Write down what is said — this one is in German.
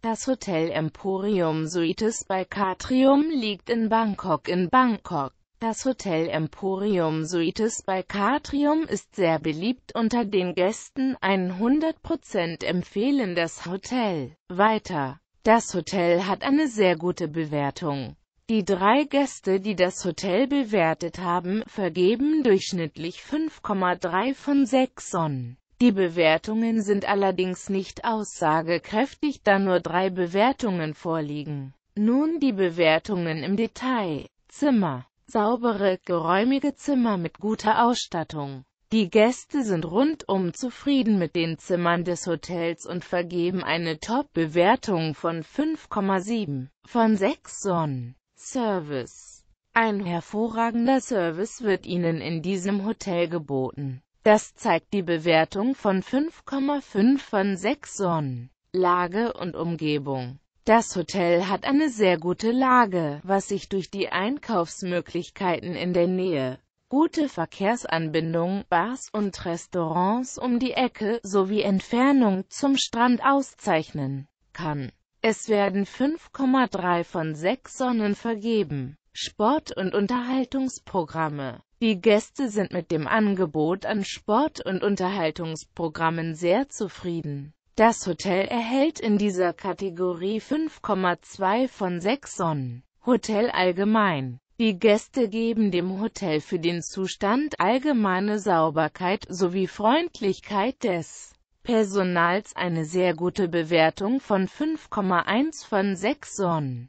Das Hotel Emporium Suites bei Catrium liegt in Bangkok in Bangkok. Das Hotel Emporium Suites bei Catrium ist sehr beliebt unter den Gästen, 100% empfehlen das Hotel. Weiter. Das Hotel hat eine sehr gute Bewertung. Die drei Gäste, die das Hotel bewertet haben, vergeben durchschnittlich 5,3 von 6 Sonnen. Die Bewertungen sind allerdings nicht aussagekräftig, da nur drei Bewertungen vorliegen. Nun die Bewertungen im Detail. Zimmer. Saubere, geräumige Zimmer mit guter Ausstattung. Die Gäste sind rundum zufrieden mit den Zimmern des Hotels und vergeben eine Top-Bewertung von 5,7 von 6 Sonnen. Service Ein hervorragender Service wird Ihnen in diesem Hotel geboten. Das zeigt die Bewertung von 5,5 von 6 Sonnen. Lage und Umgebung Das Hotel hat eine sehr gute Lage, was sich durch die Einkaufsmöglichkeiten in der Nähe, gute Verkehrsanbindung, Bars und Restaurants um die Ecke sowie Entfernung zum Strand auszeichnen kann. Es werden 5,3 von 6 Sonnen vergeben. Sport- und Unterhaltungsprogramme die Gäste sind mit dem Angebot an Sport- und Unterhaltungsprogrammen sehr zufrieden. Das Hotel erhält in dieser Kategorie 5,2 von 6 Sonnen. Hotel allgemein. Die Gäste geben dem Hotel für den Zustand allgemeine Sauberkeit sowie Freundlichkeit des Personals eine sehr gute Bewertung von 5,1 von 6 Sonnen.